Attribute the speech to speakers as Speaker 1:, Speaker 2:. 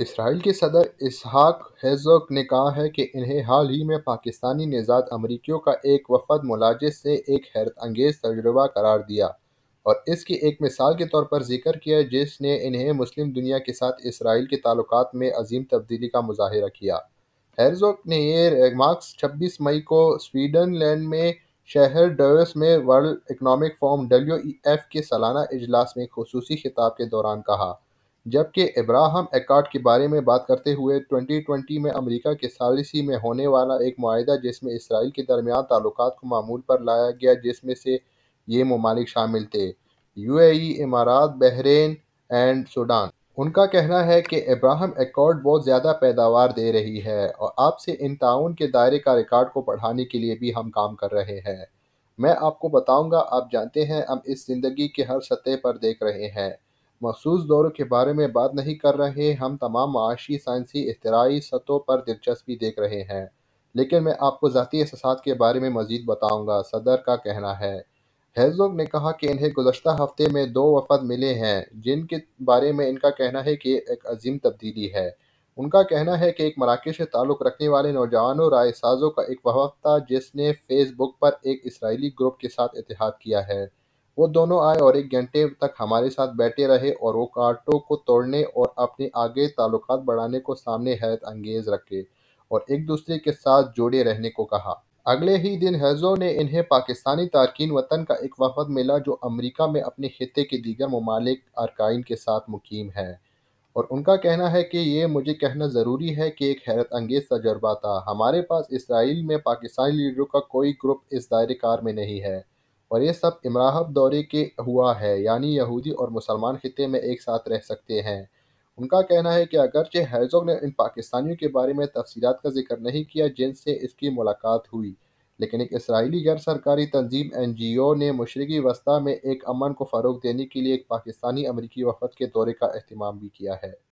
Speaker 1: Israel के सदर इसहाक हेजोक ने कहा है कि इन्हें हाल ही में पाकिस्तानी निजात अमरीकियों का एक वफद मुलाजिस से एक हैरत अंगेज तजुर्बा करार दिया और इसकी एक मिसाल के तौर पर जिक्र किया जिसने इन्हें मुस्लिम दुनिया के साथ इसराइल के ताल्लुक में अजीम तब्दीली का मुजाहरा किया हेरजोक ने ये मार्क्स छब्बीस मई को स्वीडन लैंड में शहर डर्स में World Economic Forum W F के सालाना इजलास में खसूसी खिताब के दौरान कहा जबकि इब्राहम एकाट के बारे में बात करते हुए 2020 में अमेरिका के सालिसी में होने वाला एक माह जिसमें इसराइल के दरमियान ताल्लुक को मामूल पर लाया गया जिसमें से ये ममालिक शामिल थे यूएई, इमारात बहरेन एंड सूडान उनका कहना है कि इब्राहम एकॉर्ड बहुत ज़्यादा पैदावार दे रही है और आपसे इन ताउन के दायरे का रिकॉर्ड को बढ़ाने के लिए भी हम काम कर रहे हैं मैं आपको बताऊंगा आप जानते हैं हम इस ज़िंदगी के हर सतह पर देख रहे हैं मखसूस दौरों के बारे में बात नहीं कर रहे हम तमाम माशी साइंसी इख्तराई सतहों पर दिलचस्पी देख रहे हैं लेकिन मैं आपको ज़ाती एहसास के बारे में मज़ीद बताऊँगा सदर का कहना है हेजोग ने कहा कि इन्हें गुजशत हफ्ते में दो वफद मिले हैं जिनके बारे में इनका कहना है कि एक अजीम तब्दीली है उनका कहना है कि एक मराके से ताल्लुक़ रखने वाले नौजवानों रायसाजों का एक वफ था जिसने फेसबुक पर एक इसराइली ग्रुप के साथ इतिहाद किया है वो दोनों आए और एक घंटे तक हमारे साथ बैठे रहे और वो कांटों को तोड़ने और अपने आगे ताल्लुक बढ़ाने को सामने हैरत अंगेज रखे और एक दूसरे के साथ जुड़े रहने को कहा अगले ही दिन हैज़ो ने इन्हें पाकिस्तानी तारकिन वतन का एक वफद मिला जो अमेरिका में अपने खत्े के दीगर ममालिक अरकान के साथ मुकीम है और उनका कहना है कि ये मुझे कहना ज़रूरी है कि एक हैरत अंगेज तजर्बा था हमारे पास इसराइल में पाकिस्तानी लीडरों का कोई ग्रुप इस दायरे कार में नहीं है और ये सब इमराहब दौरे के हुआ है यानी यहूदी और मुसलमान खत्े में एक साथ रह सकते हैं उनका कहना है कि अगरचे हैजोग ने इन पाकिस्तानियों के बारे में तफसीत का जिक्र नहीं किया जिनसे इसकी मुलाकात हुई लेकिन एक इसराइली गैर सरकारी तंजीम एन जी ओ ने मशरक़ी वस्ती में एक अमन को फ़रोग देने के लिए एक पाकिस्तानी अमरीकी वफद के दौरे का अहतमाम भी किया है